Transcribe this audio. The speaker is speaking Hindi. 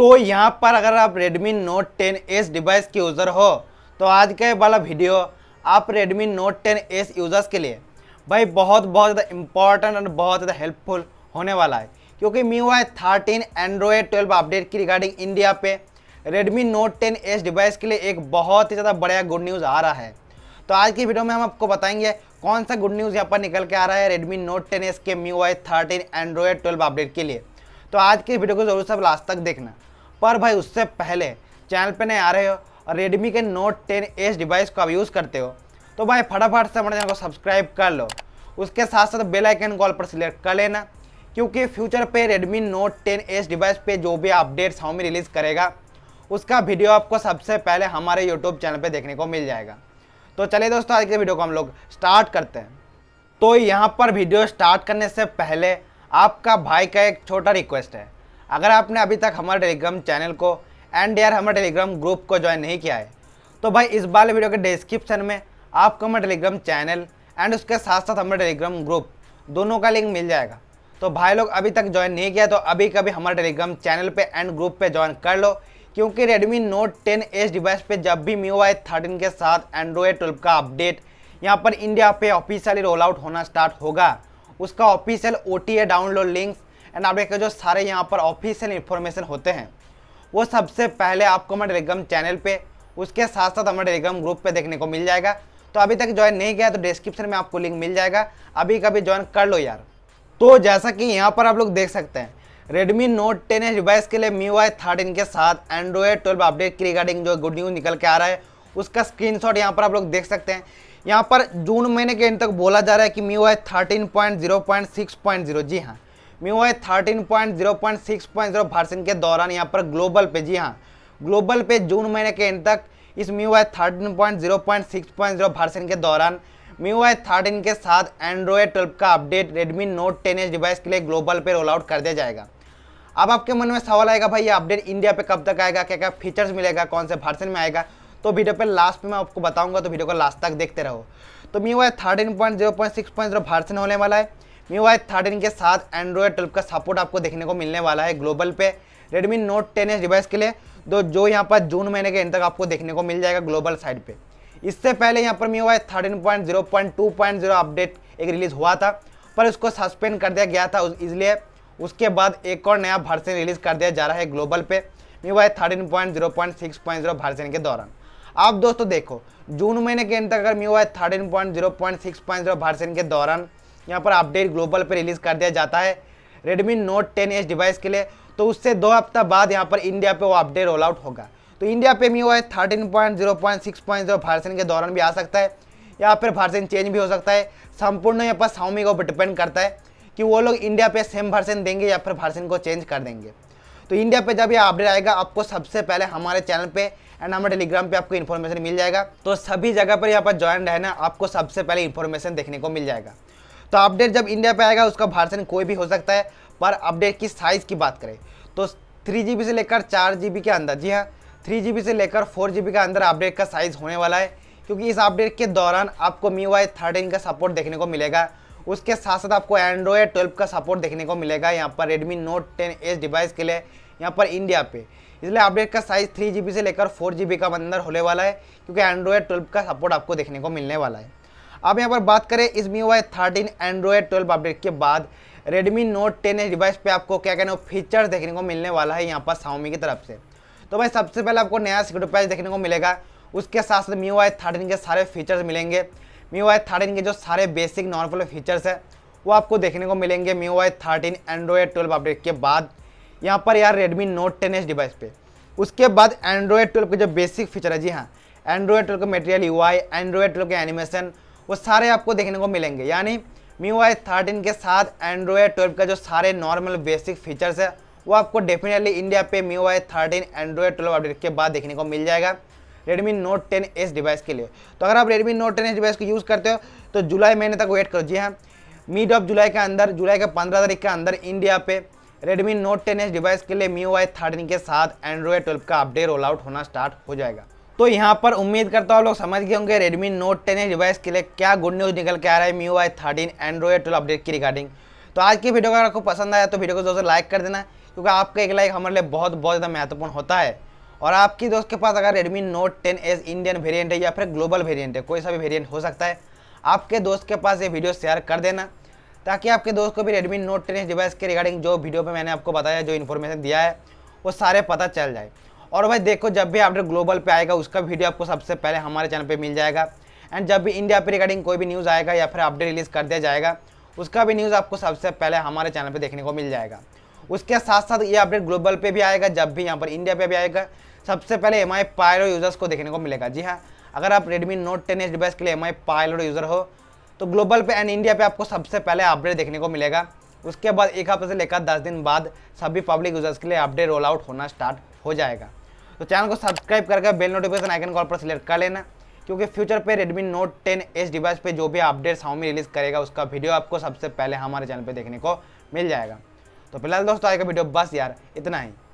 तो यहाँ पर अगर आप Redmi Note 10s डिवाइस के यूज़र हो तो आज का वाला वीडियो आप Redmi Note 10s यूज़र्स के लिए भाई बहुत बहुत ज़्यादा इंपॉर्टेंट और बहुत ज़्यादा हेल्पफुल होने वाला है क्योंकि मी हुआ है थर्टीन एंड्रॉयड ट्वेल्व अपडेट की रिगार्डिंग इंडिया पे Redmi Note 10s डिवाइस के लिए एक बहुत ही ज़्यादा बढ़िया गुड न्यूज़ आ रहा है तो आज की वीडियो में हम आपको बताएंगे कौन सा गुड न्यूज़ यहाँ पर निकल के आ रहा है Redmi Note 10s के Mi 13 Android thirteen Android twelve update के लिए तो आज की वीडियो को जरूर सब लास्ट तक देखना पर भाई उससे पहले चैनल पे नहीं आ रहे हो और रेडमी के नोट टेन एस डिवाइस को आप यूज़ करते हो तो भाई फटाफट से हमारे चैनल को सब्सक्राइब कर लो उसके साथ साथ बेल आइकन कॉल पर सिलेक्ट कर लेना क्योंकि फ्यूचर पे Redmi Note ten S device पे जो भी अपडेट्स हमें रिलीज़ करेगा उसका वीडियो आपको सबसे पहले हमारे यूट्यूब चैनल पर देखने को मिल जाएगा तो चलिए दोस्तों आज के वीडियो को हम लोग स्टार्ट करते हैं तो यहाँ पर वीडियो स्टार्ट करने से पहले आपका भाई का एक छोटा रिक्वेस्ट है अगर आपने अभी तक हमारे टेलीग्राम चैनल को एंड यार हमारे टेलीग्राम ग्रुप को ज्वाइन नहीं किया है तो भाई इस बार वीडियो के डिस्क्रिप्शन में आपको हमारा टेलीग्राम चैनल एंड उसके साथ साथ हमारा टेलीग्राम ग्रुप दोनों का लिंक मिल जाएगा तो भाई लोग अभी तक ज्वाइन नहीं किया तो अभी कभी हमारे टेलीग्राम चैनल पर एंड ग्रुप पर ज्वाइन कर लो क्योंकि Redmi Note 10s डिवाइस पे जब भी MIUI 13 के साथ एंड्रॉयड 12 का अपडेट यहाँ पर इंडिया पे ऑफिशियली रोल आउट होना स्टार्ट होगा उसका ऑफिशियल ओ डाउनलोड लिंक एंड आपके जो सारे यहाँ पर ऑफिशियल इन्फॉर्मेशन होते हैं वो सबसे पहले आपको हमारे टेलीग्राम चैनल पर उसके साथ साथ हमारे टेलीग्राम ग्रुप पर देखने को मिल जाएगा तो अभी तक ज्वाइन नहीं किया तो डिस्क्रिप्शन में आपको लिंक मिल जाएगा अभी कभी ज्वाइन कर लो यार तो जैसा कि यहाँ पर आप लोग देख सकते हैं Redmi Note ten S device के लिए मी वाई थर्टीन के साथ एंड्रॉयड ट्वेल्व अपडेट की रिगार्डिंग जो गुड न्यूज़ निकल के आ रहा है उसका शॉट यहाँ पर आप लोग देख सकते हैं यहाँ पर जून महीने के एंड तक बोला जा रहा है कि मी पॉइंट जीरो जी हाँ MIUI thirteen point zero point six point zero percent के दौरान यहाँ पर ग्लोबल पे जी हाँ ग्लोबल पे जून महीने के एंड तक इस MIUI thirteen point zero point six point zero percent के दौरान म्यू आई थर्टीन के साथ एंड्रॉयड ट्वेल्व का update Redmi Note ten H device के लिए ग्लोबल पे रोल आउट कर दिया जाएगा अब आपके मन में सवाल आएगा भाई ये अपडेट इंडिया पर कब तक आएगा क्या क्या फीचर्स मिलेगा कौन से वर्सन में आएगा तो वीडियो पे लास्ट में मैं आपको बताऊँगा तो वीडियो को लास्ट तक देखते रहो तो MIUI thirteen point zero point six point zero version होने वाला है मी वाई थर्टीन के साथ एंड्रॉयड ट्वेल्व का सपोर्ट आपको देखने को मिलने वाला है ग्लोबल पे Redmi Note ten S device के लिए तो जो यहाँ पर जून महीने के एंड तक आपको देखने को मिल जाएगा ग्लोबल साइड पे इससे पहले यहाँ पर MIUI thirteen point zero point two point zero update एक रिलीज़ हुआ था पर उसको सस्पेंड कर दिया गया था इसलिए उसके बाद एक और नया वर्सन रिलीज़ कर दिया जा रहा है ग्लोबल पे MIUI thirteen point zero point six point zero version के दौरान आप दोस्तों देखो जून महीने के अंत अगर MIUI thirteen point zero point six point zero version के दौरान यहाँ पर अपडेट ग्लोबल पर रिलीज़ कर दिया जाता है Redmi Note ten S device के लिए तो उससे दो हफ्ता बाद यहाँ पर इंडिया पे वो अपडेट रोल आउट होगा तो इंडिया पे भी वो है thirteen point zero point six point zero version के दौरान भी आ सकता है या फिर वर्सन चेंज भी हो सकता है संपूर्ण यहाँ पर साउमी के ऊपर डिपेंड करता है कि वो लोग इंडिया पे सेम वर्सन देंगे या फिर वर्सन को चेंज कर देंगे तो इंडिया पे जब ये अपडेट आएगा आपको सबसे पहले हमारे चैनल पर एंड हमारे टेलीग्राम पर आपको इन्फॉर्मेशन मिल जाएगा तो सभी जगह पर यहाँ पर ज्वाइन रहना आपको सबसे पहले इन्फॉर्मेशन देखने को मिल जाएगा तो अपडेट जब इंडिया पे आएगा उसका भारसन कोई भी हो सकता है पर अपडेट की साइज़ की बात करें तो थ्री से लेकर चार के अंदर जी हाँ थ्री से लेकर फोर के अंदर अपडेट का साइज़ होने वाला है क्योंकि इस अपडेट के दौरान आपको मी वाई थर्टीन का सपोर्ट देखने को मिलेगा उसके साथ साथ आपको एंड्रॉयड 12 का सपोर्ट देखने को मिलेगा यहाँ पर Redmi Note ten S device के लिए यहाँ पर इंडिया पे इसलिए अपडेट का साइज़ थ्री जी से लेकर फोर जी का अंदर होने वाला है क्योंकि एंड्रॉयड 12 का सपोर्ट आपको देखने को मिलने वाला है अब यहाँ पर बात करें इस MIUI thirteen Android twelve update के बाद रेडमी नोट टेन डिवाइस पे आपको क्या कहना फीचर्स देखने को मिलने वाला है यहाँ पर साउमी की तरफ से तो भाई सबसे पहले आपको नया सिक्योरिटी पैच देखने को मिलेगा उसके साथ साथ मी वाई थर्टीन के सारे फीचर्स मिलेंगे मी वाई थर्टीन के जो सारे बेसिक नॉर्मल फीचर्स है वो आपको देखने को मिलेंगे MIUI thirteen Android twelve update के बाद यहाँ पर यार रेडमी नोट टेन डिवाइस पे उसके बाद एंड्रॉयड ट्वेल्व के जो बेसिक फीचर है जी हाँ एंड्रॉयड ट्वेल्व के मटेरियल यू आई एंड्रॉयड ट्वेल्व के एनिमेशन वो सारे आपको देखने को मिलेंगे यानी मी वाई थर्टीन के साथ एंड्रॉयड ट्वेल्व का जो सारे नॉर्मल बेसिक फीचर्स है वो आपको डेफिनेटली इंडिया पे MIUI thirteen Android twelve update के बाद देखने को मिल जाएगा Redmi Note ten S device के लिए तो अगर आप Redmi Note ten S device को यूज़ करते हो तो जुलाई महीने तक वेट करो जी हाँ मिड ऑफ जुलाई के अंदर जुलाई के पंद्रह तारीख के अंदर इंडिया पे Redmi Note ten S device के लिए मी वाई थर्टीन के साथ एंड्रॉयड ट्वेल्व का अपडेट रोल आउट होना स्टार्ट हो जाएगा तो यहाँ पर उम्मीद करता हूँ लोग समझ गए होंगे Redmi Note 10 डिवाइस के लिए क्या गुड न्यूज़ निकल के आ रहा है MIUI thirteen Android twelve update की रिगार्डिंग तो आज की वीडियो अगर आपको पसंद आया तो वीडियो को दोस्तों लाइक कर देना क्योंकि आपका एक लाइक हमारे लिए बहुत बहुत ज़्यादा महत्वपूर्ण होता है और आपकी दोस्त के पास अगर Redmi Note S Indian variant है या फिर ग्लोबल वेरियंट है कोई सा भी वेरियंट हो सकता है आपके दोस्त के पास ये वीडियो शेयर कर देना ताकि आपके दोस्त को भी रेडमी नोट टेन डिवाइस के रिगार्डिंग जो वीडियो पे मैंने आपको बताया जो इन्फॉर्मेशन दिया है वो सारे पता चल जाए और भाई देखो जब भी अपडेट ग्लोबल पे आएगा उसका वीडियो आपको सबसे पहले हमारे चैनल पे मिल जाएगा एंड जब भी इंडिया पे रिगार्डिंग कोई भी न्यूज़ आएगा या फिर अपडेट रिलीज़ कर दिया जाएगा उसका भी न्यूज़ आपको सबसे पहले हमारे चैनल पर देखने को मिल जाएगा उसके साथ साथ ये अपडेट ग्लोबल पर भी आएगा जब भी यहाँ पर इंडिया पर भी आएगा सबसे पहले एम आई पायलो यूज़र्स को देखने को मिलेगा जी हाँ अगर आप Redmi Note ten H device के लिए एम आई पायलो यूज़र हो तो ग्लोबल पे एंड इंडिया पे आपको सबसे पहले अपडेट देखने को मिलेगा उसके बाद एक हफ्ते से लेकर दस दिन बाद सभी पब्लिक यूज़र्स के लिए अपडेट रोल आउट होना स्टार्ट हो जाएगा तो चैनल को सब्सक्राइब करके बेल नोटिफिकेशन आइकन कॉल पर सिलेक्ट कर लेना क्योंकि फ्यूचर पे नोट टेन एस डिवाइस पे जो भी अपडेट Xiaomi रिलीज़ करेगा उसका वीडियो आपको सबसे पहले हमारे चैनल पे देखने को मिल जाएगा तो फिलहाल दोस्तों आज का वीडियो बस यार इतना ही